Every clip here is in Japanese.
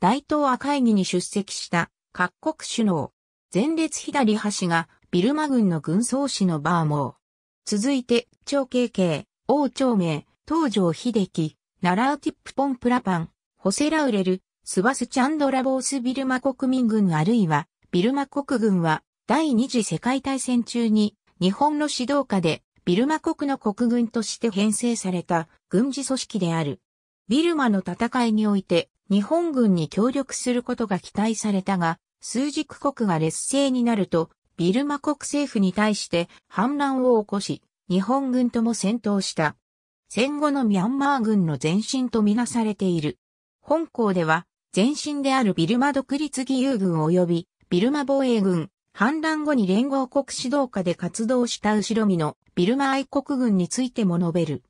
大東亜会議に出席した各国首脳、前列左端がビルマ軍の軍曹司のバーモー。続いて、長慶慶、王朝明、東条秀樹、ナラーティップポンプラパン、ホセラウレル、スバスチャンドラボースビルマ国民軍あるいは、ビルマ国軍は、第二次世界大戦中に、日本の指導下で、ビルマ国の国軍として編成された軍事組織である。ビルマの戦いにおいて、日本軍に協力することが期待されたが、枢軸国が劣勢になると、ビルマ国政府に対して反乱を起こし、日本軍とも戦闘した。戦後のミャンマー軍の前身とみなされている。本校では、前身であるビルマ独立義勇軍及び、ビルマ防衛軍、反乱後に連合国指導下で活動した後ろ身のビルマ愛国軍についても述べる。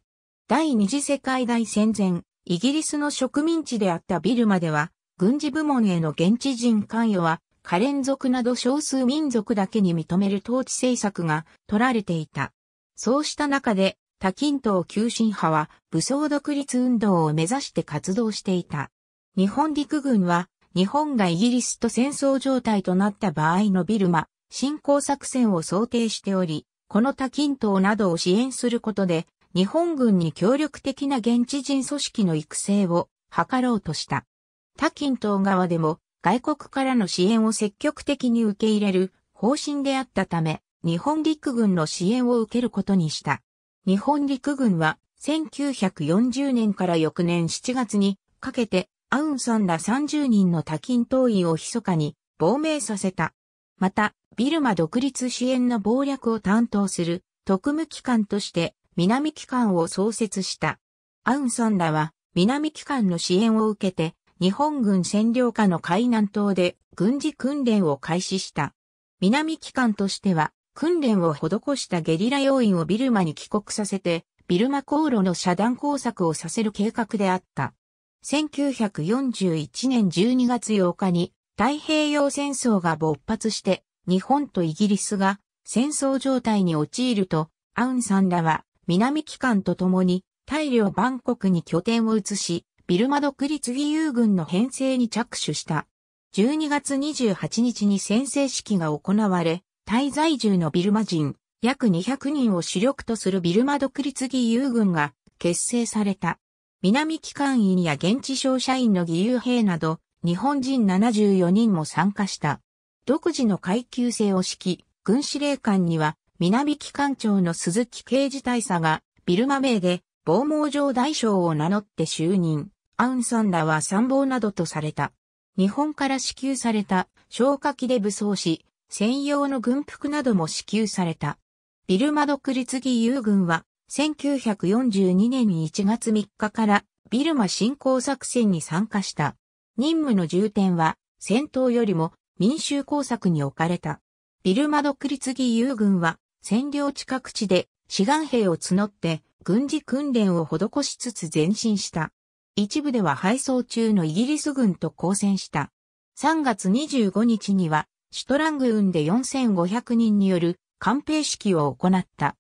第二次世界大戦前、イギリスの植民地であったビルマでは、軍事部門への現地人関与は、カレン族など少数民族だけに認める統治政策が取られていた。そうした中で、多近東急進派は武装独立運動を目指して活動していた。日本陸軍は、日本がイギリスと戦争状態となった場合のビルマ、侵攻作戦を想定しており、この多近東などを支援することで、日本軍に協力的な現地人組織の育成を図ろうとした。多近東側でも外国からの支援を積極的に受け入れる方針であったため、日本陸軍の支援を受けることにした。日本陸軍は1940年から翌年7月にかけてアウンさんら30人の多近東員を密かに亡命させた。また、ビルマ独立支援の謀略を担当する特務機関として南機関を創設した。アウンサンらは南機関の支援を受けて日本軍占領下の海南島で軍事訓練を開始した。南機関としては訓練を施したゲリラ要員をビルマに帰国させてビルマ航路の遮断工作をさせる計画であった。1941年12月8日に太平洋戦争が勃発して日本とイギリスが戦争状態に陥るとアウンサンらは南機関と共に、大量バンコクに拠点を移し、ビルマ独立義勇軍の編成に着手した。12月28日に宣誓式が行われ、滞在住のビルマ人、約200人を主力とするビルマ独立義勇軍が結成された。南機関員や現地商社員の義勇兵など、日本人74人も参加した。独自の階級制を敷き、軍司令官には南機関長の鈴木刑事大佐が、ビルマ名で、防網上大将を名乗って就任。アウンサンらは参謀などとされた。日本から支給された消火器で武装し、専用の軍服なども支給された。ビルマ独立義勇軍は、1942年1月3日からビルマ侵攻作戦に参加した。任務の重点は、戦闘よりも民衆工作に置かれた。ビルマ独立義勇軍は、占領地各地で志願兵を募って軍事訓練を施しつつ前進した。一部では配送中のイギリス軍と交戦した。3月25日には、シュトラング運で4500人による官兵式を行った。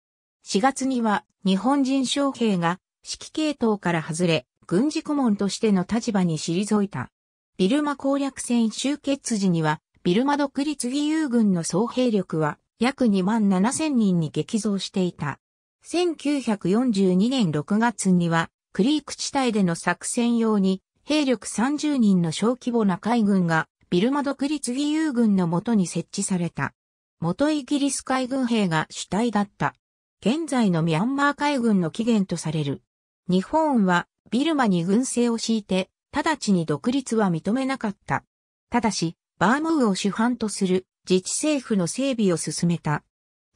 4月には日本人将兵が指揮系統から外れ、軍事顧問としての立場に退いた。ビルマ攻略戦終結時には、ビルマ独立義勇軍の総兵力は約2万7千人に激増していた。1942年6月には、クリーク地帯での作戦用に、兵力30人の小規模な海軍が、ビルマ独立義勇軍のもとに設置された。元イギリス海軍兵が主体だった。現在のミャンマー海軍の起源とされる。日本は、ビルマに軍勢を敷いて、直ちに独立は認めなかった。ただし、バームーを主犯とする自治政府の整備を進めた。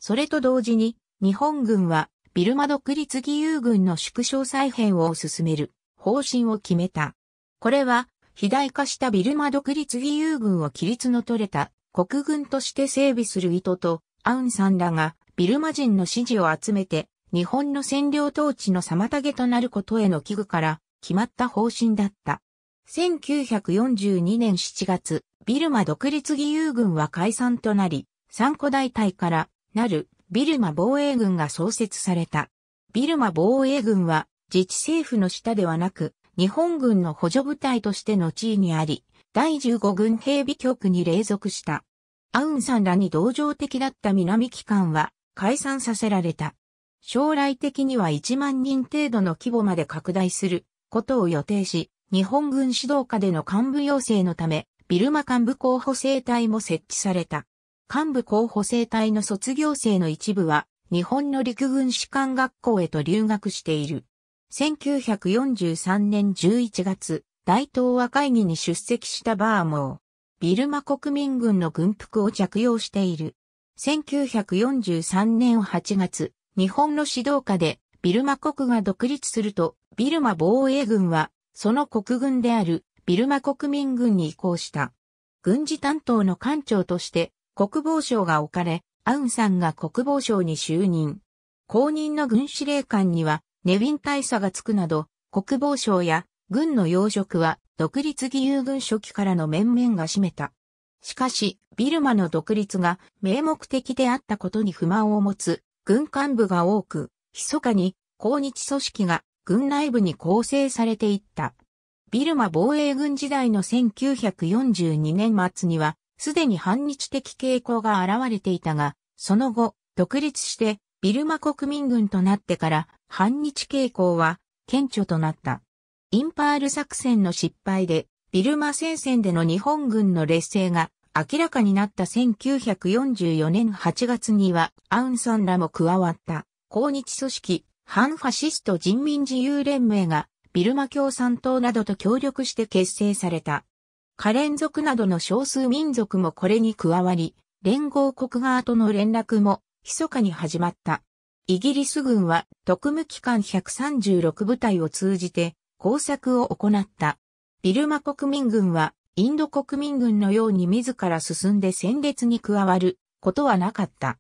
それと同時に、日本軍はビルマ独立義勇軍の縮小再編を進める方針を決めた。これは、肥大化したビルマ独立義勇軍を規律の取れた国軍として整備する意図と、アウンさんらがビルマ人の支持を集めて、日本の占領統治の妨げとなることへの危惧から決まった方針だった。1942年7月、ビルマ独立義勇軍は解散となり、三個大隊からなるビルマ防衛軍が創設された。ビルマ防衛軍は自治政府の下ではなく、日本軍の補助部隊としての地位にあり、第15軍兵備局に隷属した。アウンさんらに同情的だった南機関は解散させられた。将来的には1万人程度の規模まで拡大することを予定し、日本軍指導下での幹部養成のため、ビルマ幹部候補生隊も設置された。幹部候補生隊の卒業生の一部は、日本の陸軍士官学校へと留学している。1943年11月、大東亜会議に出席したバーモー。ビルマ国民軍の軍服を着用している。1943年8月、日本の指導下でビルマ国が独立すると、ビルマ防衛軍はその国軍であるビルマ国民軍に移行した。軍事担当の官庁として国防省が置かれ、アウンさんが国防省に就任。公認の軍司令官にはネビン大佐がつくなど、国防省や軍の要職は独立義勇軍初期からの面々が占めた。しかし、ビルマの独立が名目的であったことに不満を持つ軍幹部が多く、密かに抗日組織が軍内部に構成されていった。ビルマ防衛軍時代の1942年末には、すでに反日的傾向が現れていたが、その後、独立して、ビルマ国民軍となってから、反日傾向は、顕著となった。インパール作戦の失敗で、ビルマ戦線での日本軍の劣勢が明らかになった1944年8月には、アウンソンらも加わった、抗日組織、反ファシスト人民自由連盟がビルマ共産党などと協力して結成された。カレン族などの少数民族もこれに加わり、連合国側との連絡も密かに始まった。イギリス軍は特務機関136部隊を通じて工作を行った。ビルマ国民軍はインド国民軍のように自ら進んで戦列に加わることはなかった。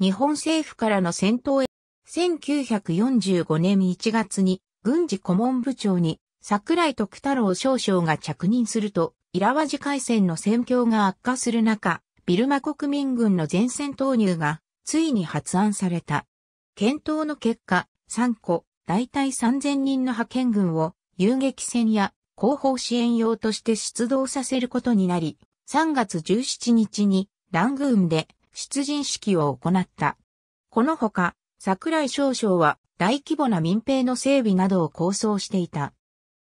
日本政府からの戦闘1945年1月に軍事顧問部長に桜井徳太郎少将が着任すると、イラワジ海戦の戦況が悪化する中、ビルマ国民軍の前線投入がついに発案された。検討の結果、3個、大体3000人の派遣軍を遊撃戦や後方支援用として出動させることになり、3月17日にラングーンで出陣式を行った。このほか、桜井少将は大規模な民兵の整備などを構想していた。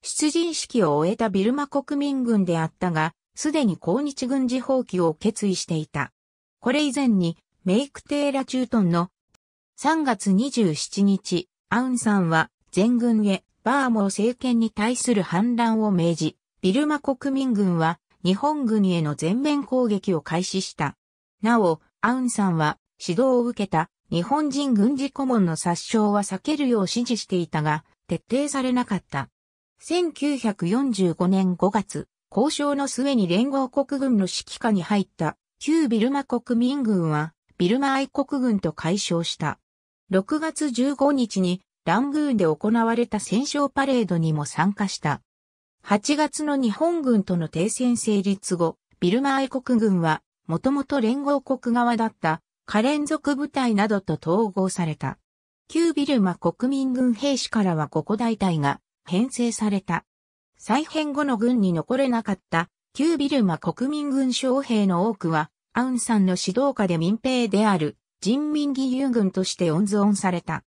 出陣式を終えたビルマ国民軍であったが、すでに抗日軍事放棄を決意していた。これ以前に、メイクテーラ駐屯の3月27日、アウンさんは全軍へバーモー政権に対する反乱を命じ、ビルマ国民軍は日本軍への全面攻撃を開始した。なお、アウンさんは指導を受けた日本人軍事顧問の殺傷は避けるよう指示していたが、徹底されなかった。1945年5月、交渉の末に連合国軍の指揮下に入った旧ビルマ国民軍は、ビルマ愛国軍と解消した。6月15日にラングーンで行われた戦勝パレードにも参加した。8月の日本軍との停戦成立後、ビルマ愛国軍は、もともと連合国側だった可連続部隊などと統合された。旧ビルマ国民軍兵士からは5個大隊が編成された。再編後の軍に残れなかった旧ビルマ国民軍将兵の多くはアウンさんの指導下で民兵である人民義勇軍として温存された。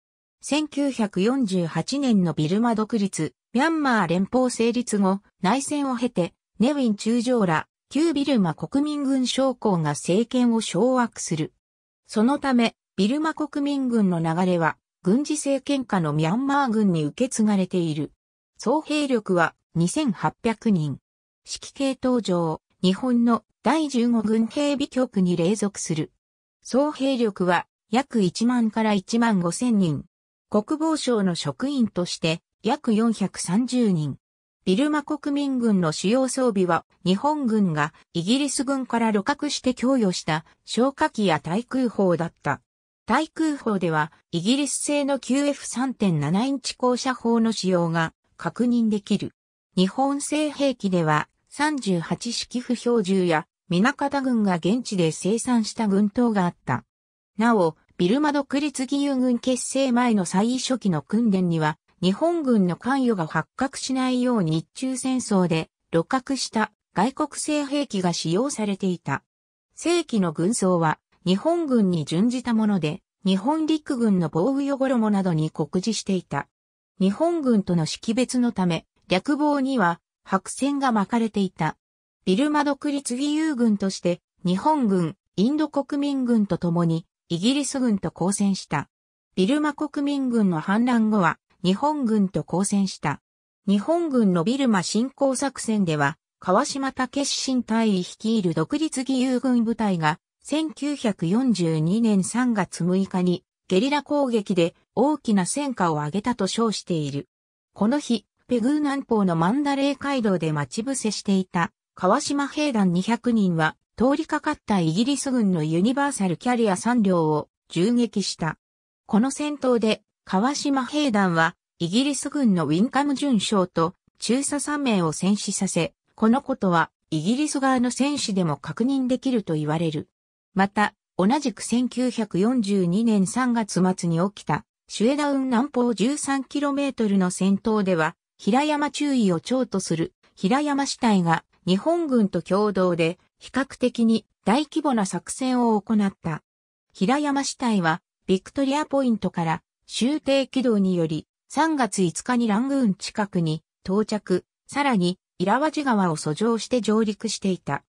1948年のビルマ独立、ミャンマー連邦成立後、内戦を経て、ネウィン中将ら、旧ビルマ国民軍将校が政権を掌握する。そのため、ビルマ国民軍の流れは、軍事政権下のミャンマー軍に受け継がれている。総兵力は2800人。指揮系統上、日本の第15軍警備局に隷属する。総兵力は約1万から1万5千人。国防省の職員として約430人。ビルマ国民軍の主要装備は日本軍がイギリス軍から旅客して供与した消火器や対空砲だった。対空砲ではイギリス製の QF3.7 インチ高射砲の使用が確認できる。日本製兵器では38式不標銃や皆方軍が現地で生産した軍刀があった。なお、ビルマ独立義勇軍結成前の最初期の訓練には日本軍の関与が発覚しないよう日中戦争で露獲した外国製兵器が使用されていた。正規の軍装は日本軍に準じたもので、日本陸軍の防御衣などに酷似していた。日本軍との識別のため、略防には白線が巻かれていた。ビルマ独立義勇軍として日本軍、インド国民軍と共にイギリス軍と交戦した。ビルマ国民軍の反乱後は日本軍と交戦した。日本軍のビルマ侵攻作戦では、川島武新隊員率いる独立義勇軍部隊が、1942年3月6日にゲリラ攻撃で大きな戦果を上げたと称している。この日、ペグー南方のマンダレー街道で待ち伏せしていた川島兵団200人は通りかかったイギリス軍のユニバーサルキャリア3両を銃撃した。この戦闘で川島兵団は、イギリス軍のウィンカム準将と中佐3名を戦死させ、このことはイギリス側の戦死でも確認できると言われる。また、同じく1942年3月末に起きた、シュエダウン南方 13km の戦闘では、平山中尉を長とする平山死体が日本軍と共同で比較的に大規模な作戦を行った。平山死体はビクトリアポイントから終定軌道により、3月5日にラングーン近くに到着、さらに、イラワジ川を遡上して上陸していた。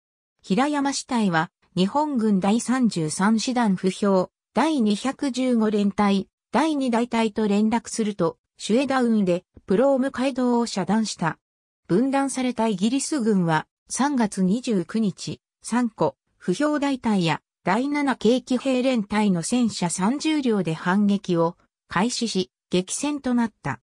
平山市隊は、日本軍第33師団不評、第215連隊、第2大隊と連絡すると、シュエダウンでプローム街道を遮断した。分断されたイギリス軍は、3月29日、3個、不評大隊や第7軽機兵連隊の戦車30両で反撃を開始し、激戦となった。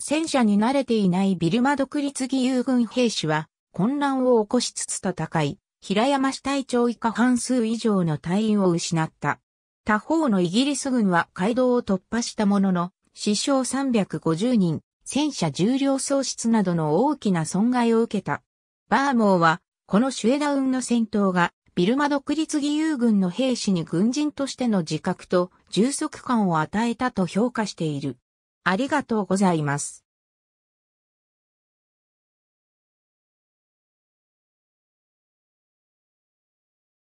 戦車に慣れていないビルマ独立義勇軍兵士は、混乱を起こしつつ戦い、平山市隊長以下半数以上の隊員を失った。他方のイギリス軍は街道を突破したものの、死傷350人、戦車重量喪失などの大きな損害を受けた。バーモーは、このシュエダウンの戦闘がビルマ独立義勇軍の兵士に軍人としての自覚と充足感を与えたと評価している。ありがとうございます。